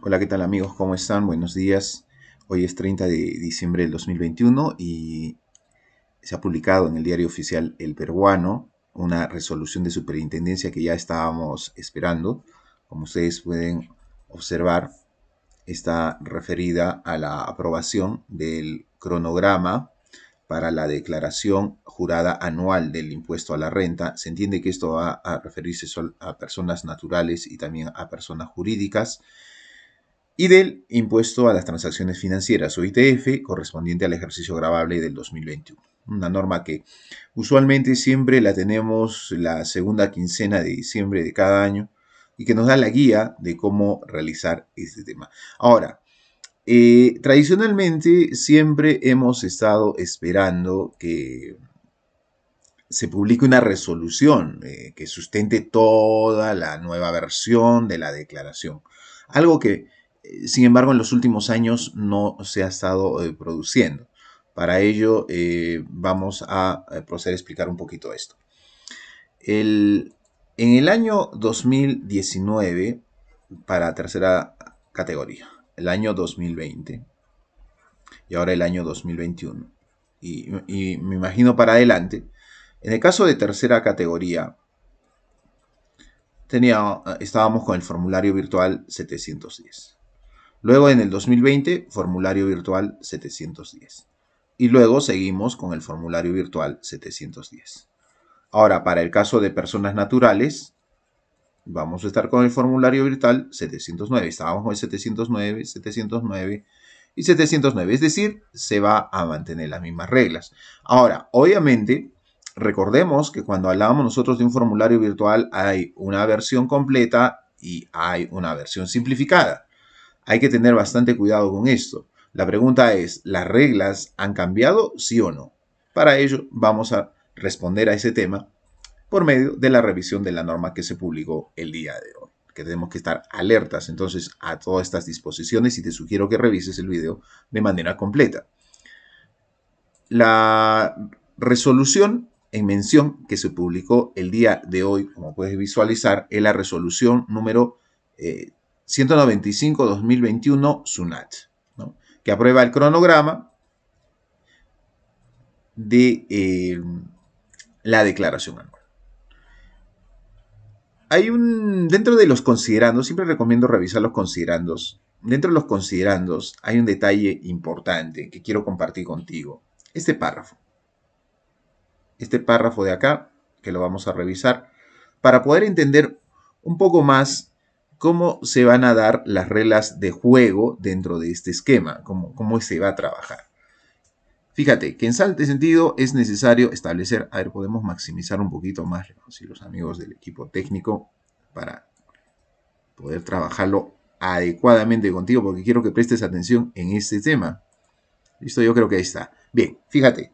Hola, ¿qué tal amigos? ¿Cómo están? Buenos días. Hoy es 30 de diciembre del 2021 y se ha publicado en el diario oficial El Peruano una resolución de superintendencia que ya estábamos esperando. Como ustedes pueden observar, está referida a la aprobación del cronograma para la declaración jurada anual del impuesto a la renta. Se entiende que esto va a referirse a personas naturales y también a personas jurídicas y del impuesto a las transacciones financieras o ITF correspondiente al ejercicio grabable del 2021. Una norma que usualmente siempre la tenemos la segunda quincena de diciembre de cada año y que nos da la guía de cómo realizar este tema. Ahora, eh, tradicionalmente siempre hemos estado esperando que se publique una resolución eh, que sustente toda la nueva versión de la declaración. Algo que sin embargo, en los últimos años no se ha estado eh, produciendo. Para ello, eh, vamos a eh, proceder a explicar un poquito esto. en el año 2019, para tercera categoría, el año 2020 y ahora el año 2021, y, me imagino para adelante, en el caso de tercera categoría, tenía, estábamos con el formulario virtual 710. Luego en el 2020, formulario virtual 710. Y luego seguimos con el formulario virtual 710. Ahora, para el caso de personas naturales, vamos a estar con el formulario virtual 709. Estábamos con el 709, 709 y 709. Es decir, se va a mantener las mismas reglas. Ahora, obviamente, recordemos que cuando hablábamos nosotros de un formulario virtual hay una versión completa y hay una versión simplificada. Hay que tener bastante cuidado con esto. La pregunta es, ¿las reglas han cambiado, sí o no? Para ello vamos a responder a ese tema por medio de la revisión de la norma que se publicó el día de hoy. Que tenemos que estar alertas entonces a todas estas disposiciones y te sugiero que revises el video de manera completa. La resolución en mención que se publicó el día de hoy, como puedes visualizar, es la resolución número eh, 195-2021 SUNAT, que aprueba el cronograma de eh, la declaración anual. Hay un, dentro de los considerandos, siempre recomiendo revisar los considerandos. Dentro de los considerandos hay un detalle importante que quiero compartir contigo. Este párrafo. Este párrafo de acá, que lo vamos a revisar, para poder entender un poco más cómo se van a dar las reglas de juego dentro de este esquema, cómo, cómo se va a trabajar. Fíjate que en salte sentido es necesario establecer, a ver, podemos maximizar un poquito más si los amigos del equipo técnico para poder trabajarlo adecuadamente contigo, porque quiero que prestes atención en este tema. Listo, yo creo que ahí está. Bien, fíjate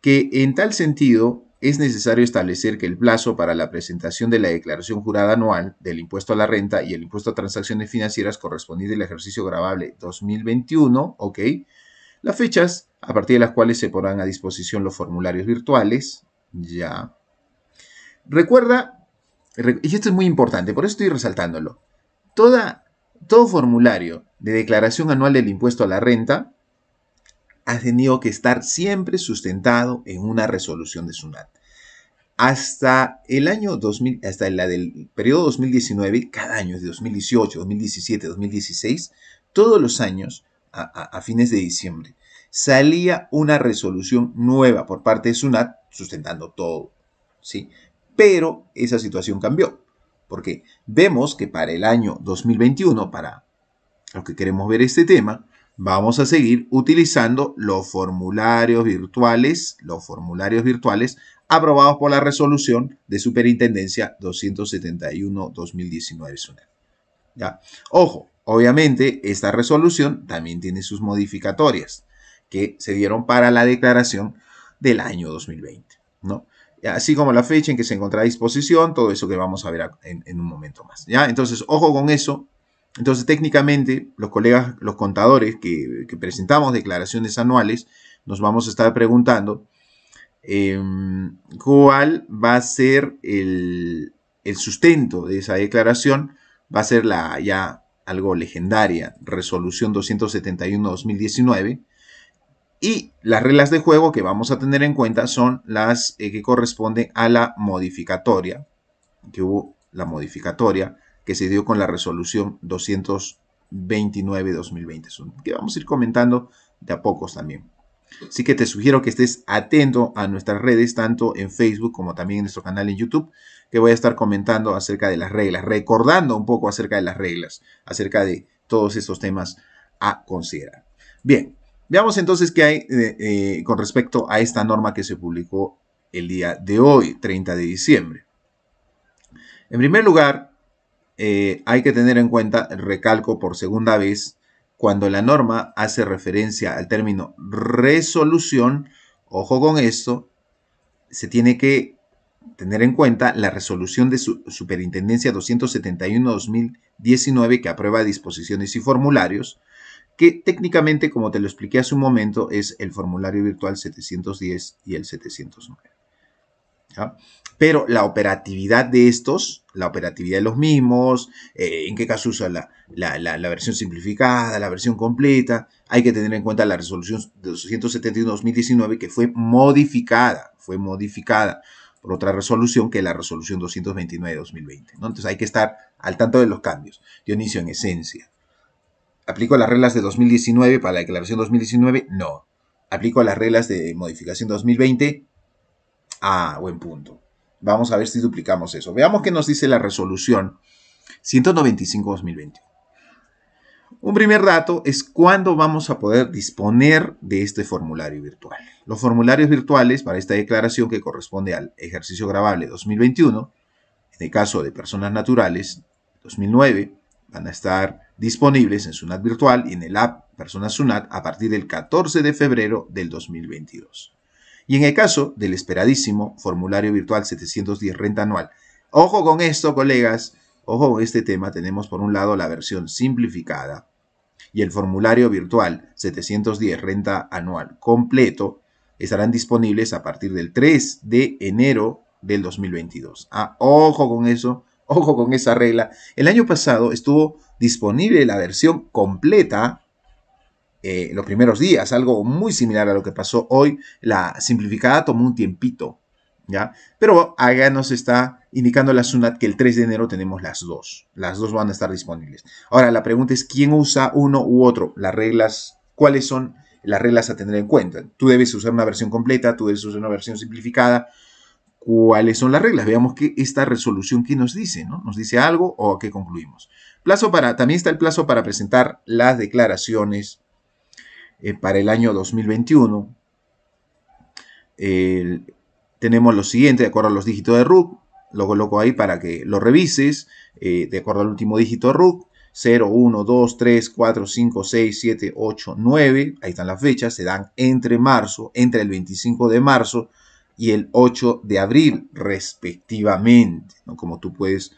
que en tal sentido es necesario establecer que el plazo para la presentación de la declaración jurada anual del impuesto a la renta y el impuesto a transacciones financieras correspondiente al ejercicio grabable 2021, ¿ok? Las fechas a partir de las cuales se pondrán a disposición los formularios virtuales, ya. Recuerda, y esto es muy importante, por eso estoy resaltándolo, todo formulario de declaración anual del impuesto a la renta ha tenido que estar siempre sustentado en una resolución de SUNAT. Hasta el año 2000, hasta la del periodo 2019, cada año, de 2018, 2017, 2016, todos los años, a, fines de diciembre, salía una resolución nueva por parte de SUNAT sustentando todo, ¿sí? Pero esa situación cambió, porque vemos que para el año 2021, para lo que queremos ver este tema, vamos a seguir utilizando los formularios virtuales, los formularios virtuales aprobados por la resolución de Superintendencia 271-2019. ¿Ya? Ojo, obviamente esta resolución también tiene sus modificatorias que se dieron para la declaración del año 2020, ¿no? Así como la fecha en que se encuentra a disposición, todo eso que vamos a ver en, un momento más, ¿ya? Entonces, ojo con eso, entonces, técnicamente, los colegas, los contadores que, presentamos declaraciones anuales, nos vamos a estar preguntando Em, cuál va a ser el, sustento de esa declaración, va a ser la ya algo legendaria, resolución 271-2019. Y las reglas de juego que vamos a tener en cuenta son las eh, que corresponden a la modificatoria, que hubo la modificatoria que se dio con la resolución 229-2020, que vamos a ir comentando de a pocos también. Así que te sugiero que estés atento a nuestras redes, tanto en Facebook como también en nuestro canal en YouTube, que voy a estar comentando acerca de las reglas, recordando un poco acerca de las reglas, acerca de todos estos temas a considerar. Bien, veamos entonces qué hay eh, eh, con respecto a esta norma que se publicó el día de hoy, 30 de diciembre. En primer lugar, eh, hay que tener en cuenta, recalco por segunda vez, cuando la norma hace referencia al término resolución, ojo con esto, se tiene que tener en cuenta la resolución de Superintendencia 271-2019 que aprueba disposiciones y formularios, que técnicamente, como te lo expliqué hace un momento, es el formulario virtual 710 y el 709. Pero la operatividad de estos, la operatividad de los mismos, eh, en qué caso usa la, versión simplificada, la versión completa, hay que tener en cuenta la resolución 271-2019 que fue modificada, fue modificada por otra resolución que la resolución 229-2020. Entonces hay que estar al tanto de los cambios. Dionisio, en esencia, ¿aplico las reglas de 2019 para la declaración 2019? No. ¿Aplico las reglas de modificación 2020? Ah, buen punto. Vamos a ver si duplicamos eso. Veamos qué nos dice la resolución 195-2021. Un primer dato es cuándo vamos a poder disponer de este formulario virtual. Los formularios virtuales para esta declaración que corresponde al ejercicio grabable 2021, en el caso de personas naturales 2009, van a estar disponibles en SUNAT Virtual y en el app Personas SUNAT a partir del 14 de febrero del 2022. Y en el caso del esperadísimo formulario virtual 710 renta anual. Ojo con esto, colegas. Ojo con este tema. Tenemos por un lado la versión simplificada y el formulario virtual 710 renta anual completo estarán disponibles a partir del 3 de enero del 2022. Ah, ojo con eso, ojo con esa regla. El año pasado estuvo disponible la versión completa eh, los primeros días, algo muy similar a lo que pasó hoy. La simplificada tomó un tiempito, ¿ya? Pero acá nos está indicando la SUNAT que el 3 de enero tenemos las dos. Las dos van a estar disponibles. Ahora, la pregunta es, ¿quién usa uno u otro? Las reglas, ¿cuáles son las reglas a tener en cuenta? Tú debes usar una versión completa, tú debes usar una versión simplificada. ¿Cuáles son las reglas? Veamos que esta resolución que nos dice, ¿no? ¿Nos dice algo o a qué concluimos? Plazo para, también está el plazo para presentar las declaraciones eh, para el año 2021. tenemos lo siguiente, de acuerdo a los dígitos de RUC, lo coloco ahí para que lo revises, eh, de acuerdo al último dígito de RUC, 0, 1, 2, 3, 4, 5, 6, 7, 8, 9, ahí están las fechas, se dan entre marzo, entre el 25 de marzo y el 8 de abril respectivamente, como tú puedes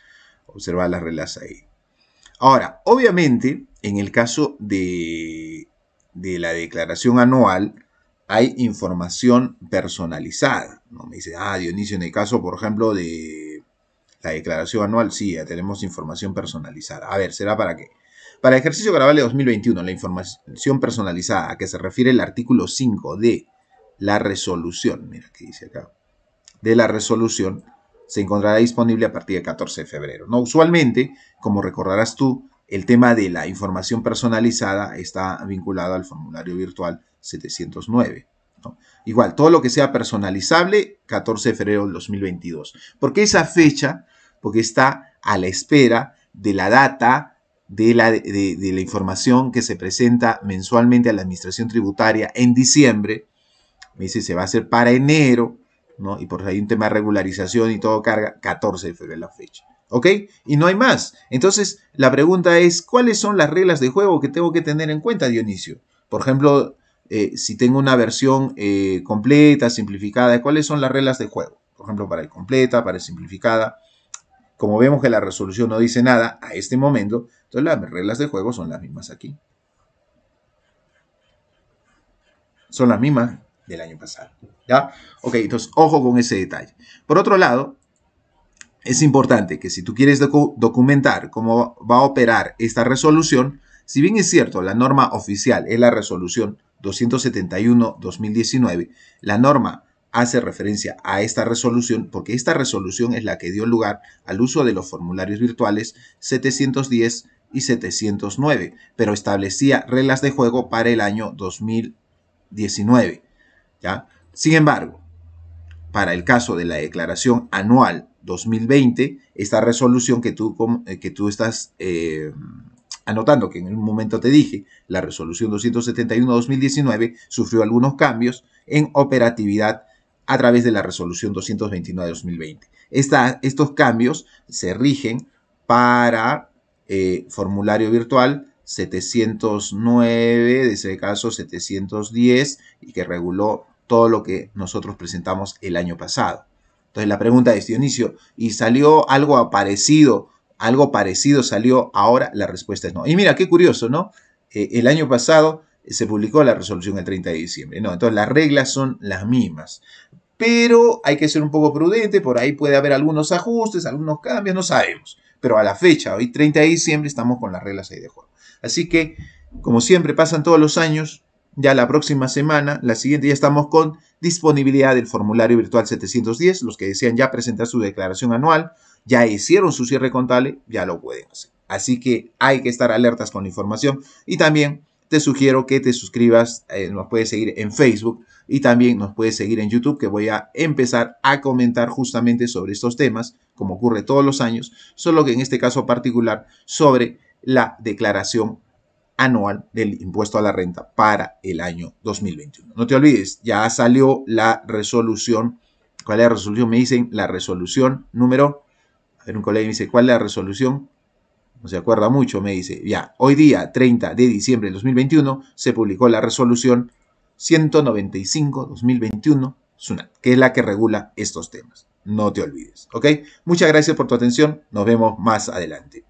observar las reglas ahí. Ahora, obviamente, en el caso de de la declaración anual hay información personalizada. ¿no? Me dice, ah, Dionisio, en el caso, por ejemplo, de la declaración anual, sí, ya tenemos información personalizada. A ver, ¿será para qué? Para el ejercicio grabable 2021, la información personalizada a que se refiere el artículo 5 de la resolución, mira que dice acá, de la resolución, se encontrará disponible a partir del 14 de febrero. ¿no? Usualmente, como recordarás tú, el tema de la información personalizada está vinculado al formulario virtual 709. Igual, todo lo que sea personalizable, 14 de febrero del 2022. ¿Por qué esa fecha? Porque está a la espera de la data de la, de, la información que se presenta mensualmente a la Administración Tributaria en diciembre. Me dice, se va a hacer para enero, ¿no? Y por ahí un tema de regularización y todo carga, 14 de febrero la fecha. ¿Ok? Y no hay más. Entonces, la pregunta es, ¿cuáles son las reglas de juego que tengo que tener en cuenta, Dionisio? Por ejemplo, eh, si tengo una versión eh, completa, simplificada, ¿cuáles son las reglas de juego? Por ejemplo, para el completa, para el simplificada. Como vemos que la resolución no dice nada a este momento, entonces las reglas de juego son las mismas aquí. Son las mismas del año pasado. ¿Ya? Ok, entonces ojo con ese detalle. Por otro lado, es importante que si tú quieres documentar cómo va a operar esta resolución, si bien es cierto, la norma oficial es la resolución 271-2019, la norma hace referencia a esta resolución porque esta resolución es la que dio lugar al uso de los formularios virtuales 710 y 709, pero establecía reglas de juego para el año 2019. ¿ya? Sin embargo, para el caso de la declaración anual 2020 esta resolución que tú, eh, que tú estás eh, anotando, que en un momento te dije, la resolución 271-2019 sufrió algunos cambios en operatividad a través de la resolución 229-2020. Estos cambios se rigen para eh, formulario virtual 709, de ese caso 710, y que reguló todo lo que nosotros presentamos el año pasado. Entonces la pregunta es, Dionisio, ¿y salió algo parecido? ¿Algo parecido salió ahora? La respuesta es no. Y mira, qué curioso, ¿no? Eh, el año pasado eh, se publicó la resolución el 30 de diciembre. No, entonces las reglas son las mismas. Pero hay que ser un poco prudente, por ahí puede haber algunos ajustes, algunos cambios, no sabemos. Pero a la fecha, hoy 30 de diciembre, estamos con las reglas ahí de juego. Así que, como siempre, pasan todos los años, ya la próxima semana, la siguiente, ya estamos con disponibilidad del formulario virtual 710, los que desean ya presentar su declaración anual, ya hicieron su cierre contable, ya lo pueden hacer. Así que hay que estar alertas con la información y también te sugiero que te suscribas, eh, nos puedes seguir en Facebook y también nos puedes seguir en YouTube, que voy a empezar a comentar justamente sobre estos temas, como ocurre todos los años, solo que en este caso particular sobre la declaración anual del impuesto a la renta para el año 2021. No te olvides, ya salió la resolución. ¿Cuál es la resolución? Me dicen la resolución número. A ver, un colega me dice, ¿cuál es la resolución? No se acuerda mucho, me dice. Ya, hoy día, 30 de diciembre de 2021, se publicó la resolución 195-2021 SUNAT, que es la que regula estos temas. No te olvides, ¿ok? Muchas gracias por tu atención. Nos vemos más adelante.